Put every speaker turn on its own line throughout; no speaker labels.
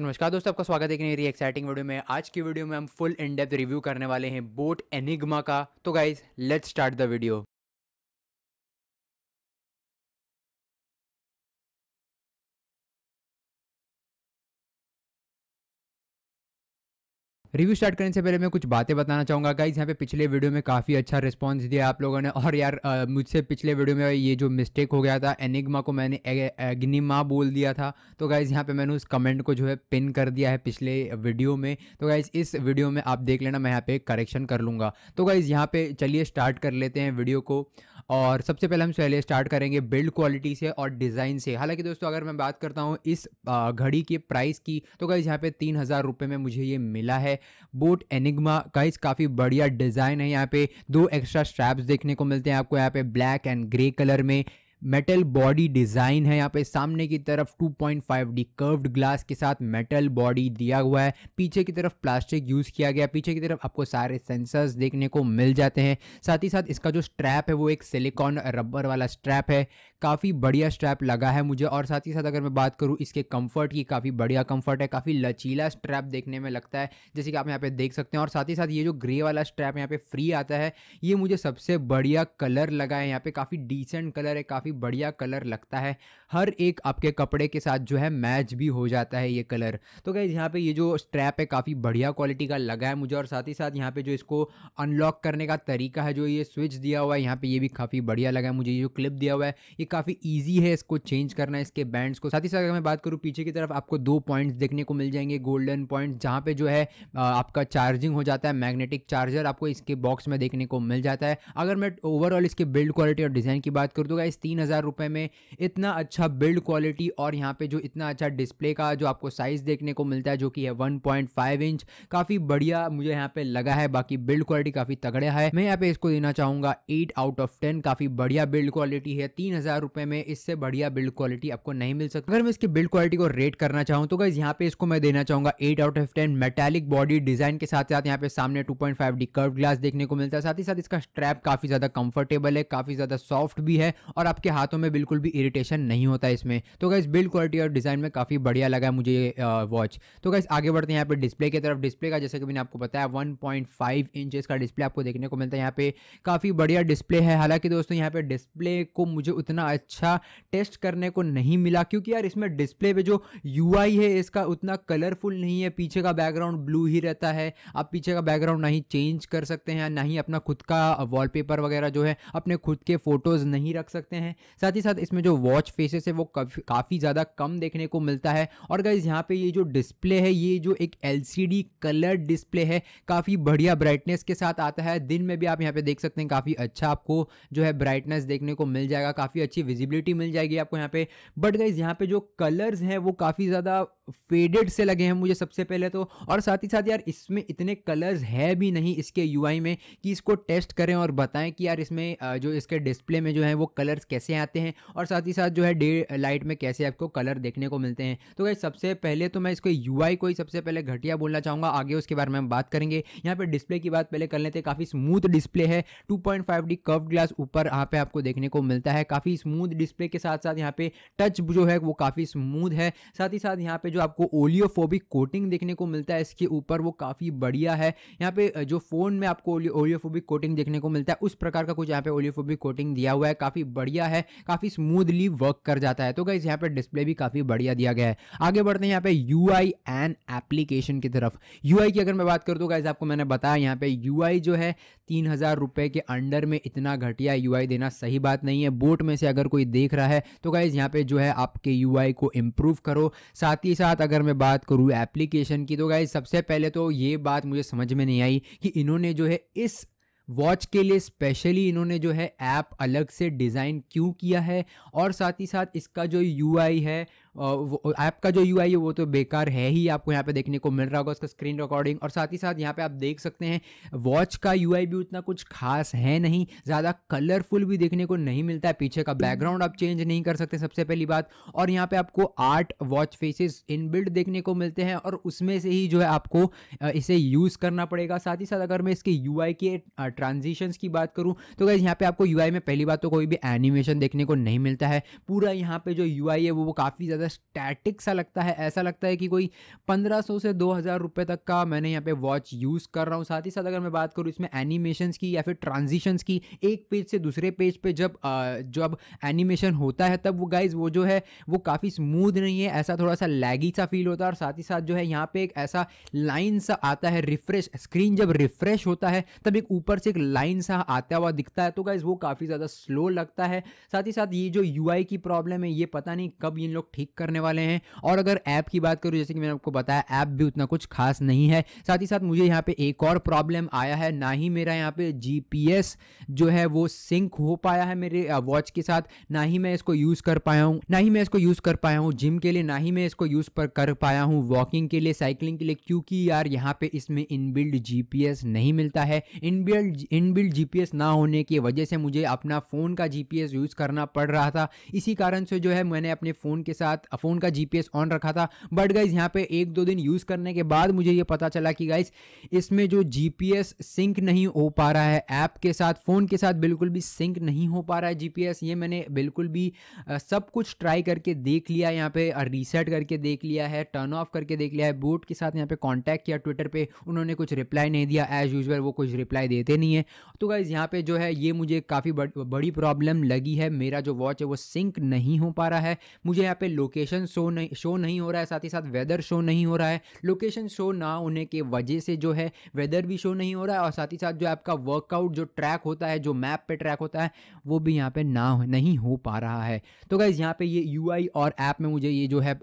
तो नमस्कार दोस्तों आपका स्वागत है कि मेरी एक्साइटिंग वीडियो में आज की वीडियो में हम फुल इन डेप्थ रिव्यू करने वाले हैं बोट एनिग्मा का तो guys let's start the video review start करने से पहले मैं कुछ बातें बताना चाहूँगा गाइज यहाँ पे पिछले वीडियो में काफ़ी अच्छा रिस्पांस दिया आप लोगों ने और यार मुझसे पिछले वीडियो में ये जो मिस्टेक हो गया था एनिग्मा को मैंने एग्निमा बोल दिया था तो गाइज़ यहाँ पे मैंने उस कमेंट को जो है पिन कर दिया है पिछले वीडियो में तो गाइज़ इस वीडियो में आप देख लेना मैं यहाँ पर करेक्शन कर लूँगा तो गाइज़ यहाँ पर चलिए स्टार्ट कर लेते हैं वीडियो को और सबसे पहले हम पहले स्टार्ट करेंगे बिल्ड क्वालिटी से और डिज़ाइन से हालांकि दोस्तों अगर मैं बात करता हूँ इस घड़ी के प्राइस की तो गाइज़ यहाँ पे तीन हज़ार रुपये में मुझे ये मिला है बोट एनिग्मा गाइज काफ़ी बढ़िया डिज़ाइन है यहाँ पे दो एक्स्ट्रा स्ट्रैप्स देखने को मिलते हैं आपको यहाँ पे ब्लैक एंड ग्रे कलर में मेटल बॉडी डिज़ाइन है यहाँ पे सामने की तरफ 2.5 डी कर्व्ड ग्लास के साथ मेटल बॉडी दिया हुआ है पीछे की तरफ प्लास्टिक यूज़ किया गया पीछे की तरफ आपको सारे सेंसर्स देखने को मिल जाते हैं साथ ही साथ इसका जो स्ट्रैप है वो एक सिलिकॉन रबर वाला स्ट्रैप है काफ़ी बढ़िया स्ट्रैप लगा है मुझे और साथ ही साथ अगर मैं बात करूँ इसके कम्फर्ट की काफ़ी बढ़िया कम्फर्ट है काफ़ी लचीला स्ट्रैप देखने में लगता है जैसे कि आप यहाँ पे देख सकते हैं और साथ ही साथ ये जो ग्रे वाला स्ट्रैप यहाँ पे फ्री आता है ये मुझे सबसे बढ़िया कलर लगा है यहाँ पे काफ़ी डिसेंट कलर है काफ़ी काफ़ी बढ़िया कलर लगता है हर एक आपके कपड़े के साथ जो है मैच भी हो जाता है ये कलर तो गैज़ यहाँ पे ये जो स्ट्रैप है काफ़ी बढ़िया क्वालिटी का लगा है मुझे और साथ ही साथ यहाँ पे जो इसको अनलॉक करने का तरीका है जो ये स्विच दिया हुआ है यहाँ पे ये भी काफ़ी बढ़िया लगा है मुझे ये जो क्लिप दिया हुआ है ये काफ़ी ईजी है इसको चेंज करना इसके बैंड्स को साथ ही साथ अगर मैं बात करूँ पीछे की तरफ आपको दो पॉइंट्स देखने को मिल जाएंगे गोल्डन पॉइंट जहाँ पे जो है आपका चार्जिंग हो जाता है मैग्नेटिक चार्जर आपको इसके बॉक्स में देखने को मिल जाता है अगर मैं ओवरऑल इसके बिल्ड क्वालिटी और डिज़ाइन की बात करूँ तो इस तीन तीन हज़ार रुपये में इतना अच्छा बिल्ड क्वालिटी और यहाँ पे जो इतना अच्छा डिस्प्ले का जो आपको साइज़ देखने को मिलता है जो कि है 1.5 इंच काफ़ी बढ़िया मुझे यहाँ पे लगा है बाकी बिल्ड क्वालिटी काफ़ी तगड़ा है मैं यहाँ पे इसको देना चाहूँगा एट आउट ऑफ टेन काफ़ी बढ़िया बिल्ड क्वालिटी है तीन में इससे बढ़िया बिल्ड क्वालिटी आपको नहीं मिल सकती अगर मैं इसकी बिल्ड क्वालिटी को रेट करना चाहूँ तो गाइज यहाँ पे इसको मैं देना चाहूँगा eight out of ten metallic body design के साथ साथ यहाँ पे सामने two point D curve glass देखने को मिलता है साथ ही साथ इसका स्ट्रैप काफ़ी ज़्यादा कंफर्टेबल है काफ़ी ज़्यादा सॉफ्ट भी है और आपके आपके हाथों में बिल्कुल भी इरिटेशन नहीं होता इसमें तो गाइस बिल्ड क्वालिटी और डिज़ाइन में काफ़ी बढ़िया लगा मुझे वॉच तो गाइस आगे बढ़ते हैं यहाँ पे डिस्प्ले की तरफ डिस्प्ले का जैसे कि मैंने आपको बताया 1.5 पॉइंट का डिस्प्ले आपको देखने को मिलता है यहाँ पे काफ़ी बढ़िया डिस्प्ले है हालांकि दोस्तों यहाँ पे डिस्प्ले को मुझे उतना अच्छा टेस्ट करने को नहीं मिला क्योंकि यार इसमें डिस्प्ले पे जो यू है इसका उतना कलरफुल नहीं है पीछे का बैकग्राउंड ब्लू ही रहता है आप पीछे का बैकग्राउंड ना चेंज कर सकते हैं ना ही अपना खुद का वॉलपेपर वगैरह जो है अपने खुद के फ़ोटोज़ नहीं रख सकते हैं साथ ही साथ इसमें जो वॉच फेसेस है वो काफ़ी ज़्यादा कम देखने को मिलता है और गाइज यहाँ पे ये जो डिस्प्ले है ये जो एक एल कलर डिस्प्ले है काफ़ी बढ़िया ब्राइटनेस के साथ आता है दिन में भी आप यहाँ पे देख सकते हैं काफ़ी अच्छा आपको जो है ब्राइटनेस देखने को मिल जाएगा काफ़ी अच्छी विजिबिलिटी मिल जाएगी आपको यहाँ पे बट गाइज यहाँ पे जो कलर्स हैं वो काफ़ी ज़्यादा फेडेड से लगे हैं मुझे सबसे पहले तो और साथ ही साथ यार इसमें इतने कलर्स है भी नहीं इसके यूआई में कि इसको टेस्ट करें और बताएं कि यार इसमें जो इसके डिस्प्ले में जो है वो कलर्स कैसे कैसे आते हैं और साथ ही साथ जो है डे लाइट में कैसे आपको कलर देखने को मिलते हैं तो गाइज सबसे पहले तो मैं इसको यू को ही सबसे पहले घटिया बोलना चाहूँगा आगे उसके बारे में हम बात करेंगे यहाँ पर डिस्प्ले की बात पहले कर लेते काफ़ी स्मूथ डिस्प्ले है टू पॉइंट कर्व ग्लास ऊपर यहाँ पर आपको देखने को मिलता है काफ़ी स्मूथ डिस्प्ले के साथ साथ यहाँ पे टच जो है वो काफ़ी स्मूथ है साथ ही साथ यहाँ पर जो आपको ओलियोफोबिक कोटिंग देखने को मिलता है इसके ऊपर वो काफ़ी बढ़िया है यहाँ पे जो फ़ोन में आपको ओलियोफोबिक कोटिंग देखने को मिलता है उस प्रकार का कुछ यहाँ पे ओलियोफोबिक कोटिंग दिया हुआ है काफ़ी बढ़िया है है काफ़ी स्मूथली वर्क कर जाता है तो गाइज यहाँ पे डिस्प्ले भी काफ़ी बढ़िया दिया गया है आगे बढ़ते हैं यहाँ पे यू आई एंड एप्लीकेशन की तरफ यू आई की अगर मैं बात करूँ तो गाइज आपको मैंने बताया यहाँ पे यू आई जो है तीन हज़ार रुपए के अंडर में इतना घटिया यू आई देना सही बात नहीं है बोट में से अगर कोई देख रहा है तो गाइज यहाँ पे जो है आपके यू आई को इम्प्रूव करो साथ ही साथ अगर मैं बात करूँ एप्लीकेशन की तो गाइज सबसे पहले तो ये बात मुझे समझ में नहीं आई कि इन्होंने जो है इस वॉच के लिए स्पेशली इन्होंने जो है ऐप अलग से डिज़ाइन क्यों किया है और साथ ही साथ इसका जो यू है ऐप का जो यू है वो तो बेकार है ही आपको यहाँ पे देखने को मिल रहा होगा उसका स्क्रीन रिकॉर्डिंग और साथ ही साथ यहाँ पे आप देख सकते हैं वॉच का यू भी उतना कुछ खास है नहीं ज़्यादा कलरफुल भी देखने को नहीं मिलता है पीछे का बैकग्राउंड आप चेंज नहीं कर सकते सबसे पहली बात और यहाँ पर आपको आठ वॉच फेसेस बिल्ड देखने को मिलते हैं और उसमें से ही जो है आपको इसे यूज़ करना पड़ेगा साथ ही साथ अगर मैं इसके यू के ट्रांजिशंस की बात करूँ तो गाइज यहाँ पे आपको यू में पहली बात तो कोई भी एनिमेशन देखने को नहीं मिलता है पूरा यहाँ पे जो यू है वो, वो काफ़ी ज़्यादा स्टैटिक सा लगता है ऐसा लगता है कि कोई 1500 से 2000 रुपए तक का मैंने यहाँ पे वॉच यूज़ कर रहा हूँ साथ ही साथ अगर मैं बात करूँ इसमें एनिमेशन की या फिर ट्रांजिशंस की एक पेज से दूसरे पेज पे जब जब एनिमेशन होता है तब वो गाइज वो जो है वो काफ़ी स्मूथ नहीं है ऐसा थोड़ा सा लैगी सा फील होता है और साथ ही साथ जो है यहाँ पे एक ऐसा लाइन सा आता है रिफ्रेश स्क्रीन जब रिफ्रेश होता है तब एक ऊपर से एक लाइन सा आता हुआ दिखता है तो गाइज वो काफ़ी ज़्यादा स्लो लगता है साथ ही साथ ये जो यू की प्रॉब्लम है ये पता नहीं कब इन लोग ठीक करने वाले हैं और अगर ऐप की बात करूँ जैसे कि मैंने आपको बताया ऐप भी उतना कुछ खास नहीं है साथ ही साथ मुझे यहाँ पर एक और प्रॉब्लम आया है ना ही मेरा यहाँ पर जी जो है वो सिंक हो पाया है मेरे वॉच uh, के साथ ना ही मैं इसको यूज़ कर पाया हूँ ना ही मैं इसको यूज़ कर पाया हूँ जिम के लिए ना ही मैं इसको यूज़ पर कर पाया हूँ वॉकिंग के लिए साइकिलिंग के लिए क्योंकि यार यहाँ पे इसमें इनबिल्ड जीपीएस नहीं मिलता है इनबिल्ड इनबिल्ट जीपीएस ना होने की वजह से मुझे अपना फ़ोन का जीपीएस यूज़ करना पड़ रहा था इसी कारण से जो है मैंने अपने फ़ोन के साथ फ़ोन का जीपीएस ऑन रखा था बट गाइज़ यहाँ पे एक दो दिन यूज़ करने के बाद मुझे ये पता चला कि गाइज़ इसमें जो जीपीएस सिंक नहीं हो पा रहा है ऐप के साथ फ़ोन के साथ बिल्कुल भी सिंक नहीं हो पा रहा है जीपीएस ये मैंने बिल्कुल भी सब कुछ ट्राई करके देख लिया यहाँ पे रीसेट करके देख लिया है टर्न ऑफ करके देख लिया है बोट के साथ यहाँ पे कांटेक्ट किया ट्विटर पे उन्होंने कुछ रिप्लाई नहीं दिया एज यूजल वो कुछ रिप्लाई देते नहीं है तो गाइज़ यहाँ पे जो है ये मुझे काफ़ी बड़, बड़ी प्रॉब्लम लगी है मेरा जो वॉच है वो सिंक नहीं हो पा रहा है मुझे यहाँ पे लोकेशन शो नहीं शो नहीं हो रहा है साथ ही साथ वेदर शो नहीं हो रहा है लोकेशन शो ना होने के वजह से जो है वेदर भी शो नहीं हो रहा है और साथ ही साथ जो आपका वर्कआउट जो ट्रैक होता है जो मैप पर ट्रैक होता है वो भी यहाँ पर ना नहीं हो पा रहा है तो गाइज़ यहाँ पर ये यू और ऐप में मुझे ये जो है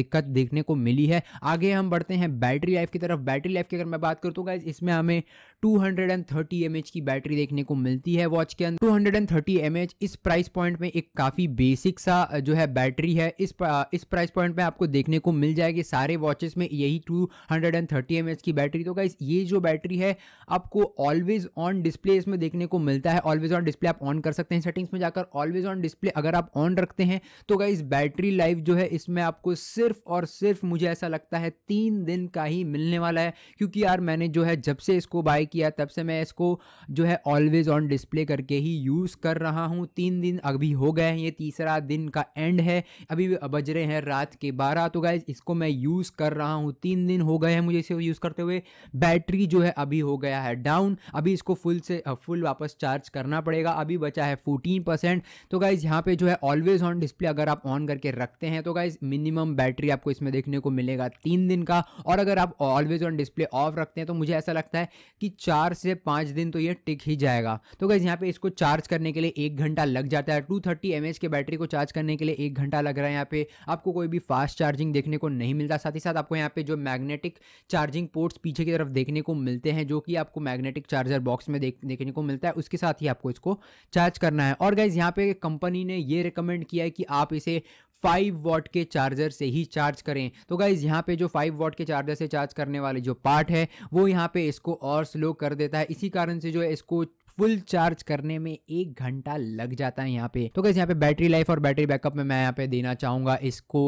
दिक्कत देखने को मिली है आगे हम बढ़ते हैं बैटरी लाइफ की तरफ बैटरी लाइफ की अगर मैं बात करूँ तो गाइज़ इसमें हमें 230 mAh की बैटरी देखने को मिलती है वॉच के अंदर 230 mAh इस प्राइस पॉइंट में एक काफ़ी बेसिक सा जो है बैटरी है इस इस प्राइस पॉइंट में आपको देखने को मिल जाएगी सारे वॉचेस में यही 230 mAh की बैटरी तो गाइस ये जो बैटरी है आपको ऑलवेज ऑन डिस्प्ले इसमें देखने को मिलता है ऑलवेज ऑन डिस्प्ले आप ऑन कर सकते हैं सेटिंग्स में जाकर ऑलवेज ऑन डिस्प्ले अगर आप ऑन रखते हैं तो गाइस बैटरी लाइफ जो है इसमें आपको सिर्फ और सिर्फ मुझे ऐसा लगता है तीन दिन का ही मिलने वाला है क्योंकि यार मैंने जो है जब से इसको बाय ट्राई किया तब से मैं इसको जो है ऑलवेज़ ऑन डिस्प्ले करके ही यूज़ कर रहा हूँ तीन दिन अभी हो गए हैं ये तीसरा दिन का एंड है अभी बज रहे हैं रात के बारह तो गाइज इसको मैं यूज़ कर रहा हूँ तीन दिन हो गए हैं मुझे इसे यूज़ करते हुए बैटरी जो है अभी हो गया है डाउन अभी इसको फुल से फुल वापस चार्ज करना पड़ेगा अभी बचा है फोर्टीन परसेंट तो गाइज यहाँ पे जो है ऑलवेज़ ऑन डिस्प्ले अगर आप ऑन करके रखते हैं तो गाइज मिनिमम बैटरी आपको इसमें देखने को मिलेगा तीन दिन का और अगर आप ऑलवेज़ ऑन डिस्प्ले ऑफ रखते हैं तो मुझे ऐसा लगता है कि चार से पाँच दिन तो ये टिक ही जाएगा तो गैस यहाँ पे इसको चार्ज करने के लिए एक घंटा लग जाता है टू थर्टी एम के बैटरी को चार्ज करने के लिए एक घंटा लग रहा है यहाँ पे आपको कोई भी फास्ट चार्जिंग देखने को नहीं मिलता साथ ही साथ आपको यहाँ पे जो मैग्नेटिक चार्जिंग पोर्ट्स पीछे की तरफ देखने को मिलते हैं जो कि आपको मैग्नेटिक चार्जर बॉक्स में देख, देखने को मिलता है उसके साथ ही आपको इसको चार्ज करना है और गाइज यहाँ पे कंपनी ने ये रिकमेंड किया है कि आप इसे 5 वॉट के चार्जर से ही चार्ज करें तो गाइज यहाँ पे जो 5 वॉट के चार्जर से चार्ज करने वाले जो पार्ट है वो यहाँ पे इसको और स्लो स्लो कर देता है इसी कारण से जो है इसको फुल चार्ज करने में एक घंटा लग जाता है यहाँ पे तो कैसे यहाँ पे बैटरी लाइफ और बैटरी बैकअप में मैं यहाँ पे देना चाहूंगा इसको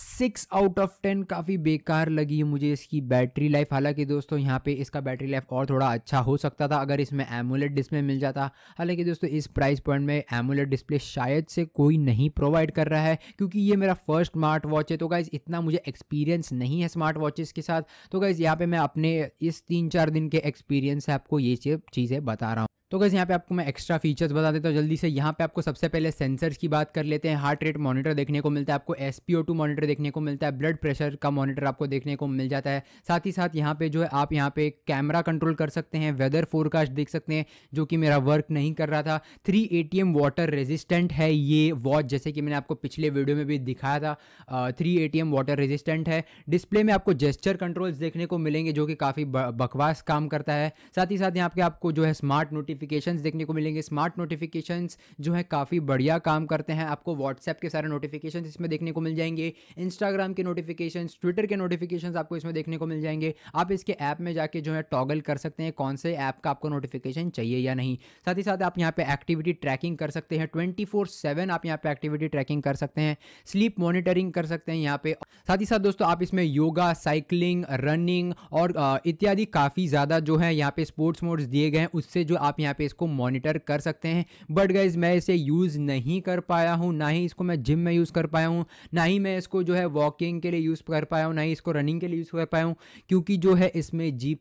सिक्स आउट ऑफ टेन काफ़ी बेकार लगी मुझे इसकी बैटरी लाइफ हालांकि दोस्तों यहाँ पे इसका बैटरी लाइफ और थोड़ा अच्छा हो सकता था अगर इसमें एमुलेट डिस्प्ले मिल जाता हालांकि दोस्तों इस प्राइस पॉइंट में एमुलेट डिस्प्ले शायद से कोई नहीं प्रोवाइड कर रहा है क्योंकि ये मेरा फर्स्ट स्मार्ट वॉच है तो गाइज़ इतना मुझे एक्सपीरियंस नहीं है स्मार्ट वॉचेस के साथ तो गाइज़ यहाँ पर मैं अपने इस तीन चार दिन के एक्सपीरियंस से आपको ये चीज़ें बता रहा हूँ तो बस यहाँ पे आपको मैं एक्स्ट्रा फीचर्स बता देता हूँ जल्दी से यहाँ पे आपको सबसे पहले सेंसर्स की बात कर लेते हैं हार्ट रेट मॉनिटर देखने को मिलता है आपको S P O two monitor देखने को मिलता है ब्लड प्रेशर का मॉनिटर आपको देखने को मिल जाता है साथ ही साथ यहाँ पे जो है आप यहाँ पे कैमरा कंट्रोल कर सकते हैं वेदर फोरकास्ट देख सकते हैं जो कि मेरा वर्क नहीं कर रहा था three A T M water resistant है ये वॉच जैसे कि मैंने आपको पिछले वीडियो में भी दिखाया था three A T M water resistant है डिस्प्ले में आपको जेस्चर कंट्रोल्स देखने को मिलेंगे जो कि काफ़ी बकवास काम करता है साथ ही साथ यहाँ पे आपको जो है स्मार्ट नोटिफिक नोटिफिकेशन देखने को मिलेंगे स्मार्ट नोटिफिकेशन जो है काफ़ी बढ़िया काम करते हैं आपको व्हाट्सएप के सारे नोटिफिकेशन इसमें देखने को मिल जाएंगे इंस्टाग्राम के नोटिफिकेशन ट्विटर के नोटिफिकेशन आपको इसमें देखने को मिल जाएंगे आप इसके ऐप में जाके जो है टॉगल कर सकते हैं कौन से ऐप का आपको नोटिफिकेशन चाहिए या नहीं साथ ही साथ आप यहाँ पे एक्टिविटी ट्रैकिंग कर सकते हैं ट्वेंटी फोर सेवन आप यहाँ पे एक्टिविटी ट्रैकिंग कर सकते हैं स्लीप मॉनिटरिंग कर सकते हैं यहाँ पे साथ ही साथ दोस्तों आप इसमें योगा साइकिलिंग रनिंग और इत्यादि काफ़ी ज़्यादा जो है यहाँ पे स्पोर्ट्स मोड्स दिए गए हैं उससे जो आप यहाँ यहाँ पे इसको मॉनिटर कर सकते हैं बट गाइज मैं इसे यूज़ नहीं कर पाया हूँ ना ही इसको मैं जिम में यूज़ कर पाया हूँ ना ही मैं इसको जो है वॉकिंग के लिए यूज़ कर पाया हूँ ना ही इसको रनिंग के लिए यूज़ कर पाया हूँ क्योंकि जो है इसमें जी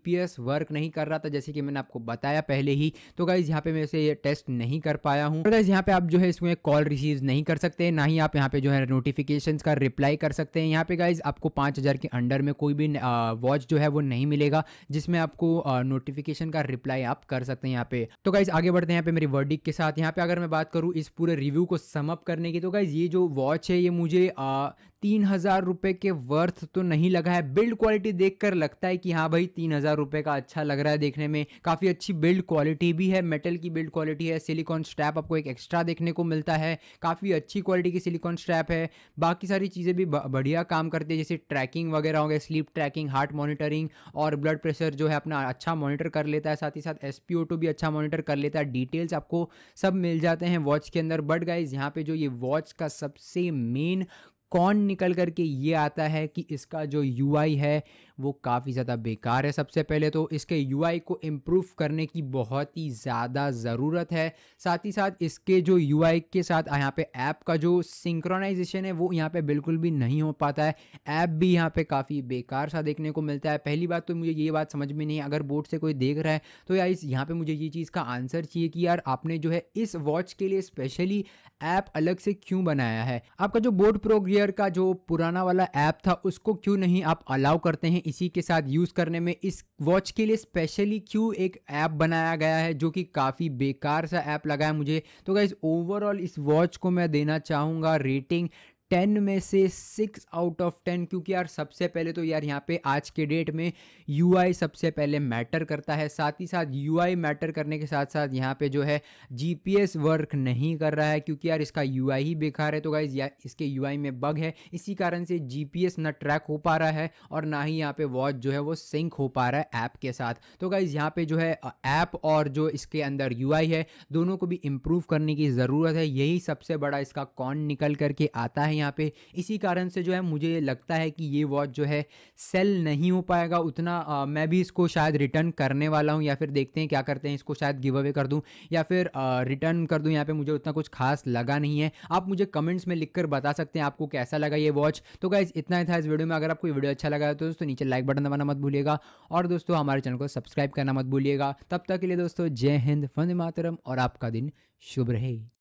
वर्क नहीं कर रहा था जैसे कि मैंने आपको बताया पहले ही तो गाइज़ यहाँ पे मैं इसे टेस्ट नहीं कर पाया हूँ गाइज़ यहाँ पे आप जो है इसमें कॉल रिसीव नहीं कर सकते ना ही आप यहाँ पे जो है नोटिफिकेशन का रिप्लाई कर सकते हैं यहाँ पे गाइज आपको पाँच हज़ार के अंडर में कोई भी वॉच जो है वो नहीं मिलेगा जिसमें आपको नोटिफिकेशन का रिप्लाई आप कर सकते हैं यहाँ पे तो गाइज आगे बढ़ते हैं यहाँ पे मेरी वर्डिक के साथ यहाँ पे अगर मैं बात करूँ इस पूरे रिव्यू को समअप करने की तो गाइज ये जो वॉच है ये मुझे तीन हज़ार रुपये के वर्थ तो नहीं लगा है बिल्ड क्वालिटी देखकर लगता है कि हाँ भाई तीन हज़ार रुपये का अच्छा लग रहा है देखने में काफ़ी अच्छी बिल्ड क्वालिटी भी है मेटल की बिल्ड क्वालिटी है सिलिकॉन स्ट्रैप आपको एक एक्स्ट्रा देखने को मिलता है काफ़ी अच्छी क्वालिटी की सिलिकॉन स्ट्रैप है बाकी सारी चीज़ें भी बढ़िया काम करती है जैसे ट्रैकिंग वगैरह हो गया स्लीप ट्रैकिंग हार्ट मॉनिटरिंग और ब्लड प्रेशर जो है अपना अच्छा मॉनिटर कर लेता है साथ ही साथ एस भी अच्छा मॉनिटर कर लेता है डिटेल्स आपको सब मिल जाते हैं वॉच के अंदर बट गाइज यहाँ पे जो ये वॉच का सबसे मेन कौन निकल करके ये आता है कि इसका जो यू है वो काफ़ी ज़्यादा बेकार है सबसे पहले तो इसके यू को इम्प्रूव करने की बहुत ही ज़्यादा ज़रूरत है साथ ही साथ इसके जो यू के साथ यहाँ पे ऐप का जो सिंक्रोनाइजेशन है वो यहाँ पे बिल्कुल भी नहीं हो पाता है ऐप भी यहाँ पे काफ़ी बेकार सा देखने को मिलता है पहली बात तो मुझे ये बात समझ में नहीं अगर बोर्ड से कोई देख रहा है तो यार इस यहाँ पर मुझे ये चीज़ का आंसर चाहिए कि यार आपने जो है इस वॉच के लिए स्पेशली ऐप अलग से क्यों बनाया है आपका जो बोर्ड प्रोग्रियर का जो पुराना वाला ऐप था उसको क्यों नहीं आप अलाउ करते हैं इसी के साथ यूज़ करने में इस वॉच के लिए स्पेशली क्यों एक ऐप बनाया गया है जो कि काफ़ी बेकार सा ऐप लगा है मुझे तो गाइज ओवरऑल इस वॉच को मैं देना चाहूँगा रेटिंग टेन में से सिक्स आउट ऑफ टेन क्योंकि यार सबसे पहले तो यार यहाँ पे आज के डेट में यू सबसे पहले मैटर करता है साथ ही साथ यू मैटर करने के साथ साथ यहाँ पे जो है जी वर्क नहीं कर रहा है क्योंकि यार इसका यू ही बेकार है तो गाइज या इसके यू में बग है इसी कारण से जी ना ट्रैक हो पा रहा है और ना ही यहाँ पे वॉच जो है वो सिंक हो पा रहा है ऐप के साथ तो गाइज यहाँ पे जो है ऐप और जो इसके अंदर यू है दोनों को भी इम्प्रूव करने की ज़रूरत है यही सबसे बड़ा इसका कॉन निकल करके आता है यहाँ पे इसी कारण से जो है मुझे लगता है कि ये वॉच जो है सेल नहीं हो पाएगा उतना आ, मैं भी इसको शायद रिटर्न करने वाला हूँ या फिर देखते हैं क्या करते हैं इसको शायद गिव अवे कर दूँ या फिर रिटर्न कर दूँ यहाँ पर मुझे उतना कुछ खास लगा नहीं है आप मुझे कमेंट्स में लिख बता सकते हैं आपको कैसा लगा ये वॉच तो गाइज इतना ही था इस वीडियो में अगर आपको वीडियो अच्छा लगा तो दोस्तों नीचे लाइक बटन दबाना मत भूलिएगा और दोस्तों हमारे चैनल को सब्सक्राइब करना मत भूलिएगा तब तक के लिए दोस्तों जय हिंद वंदे मातरम और आपका दिन शुभ रहे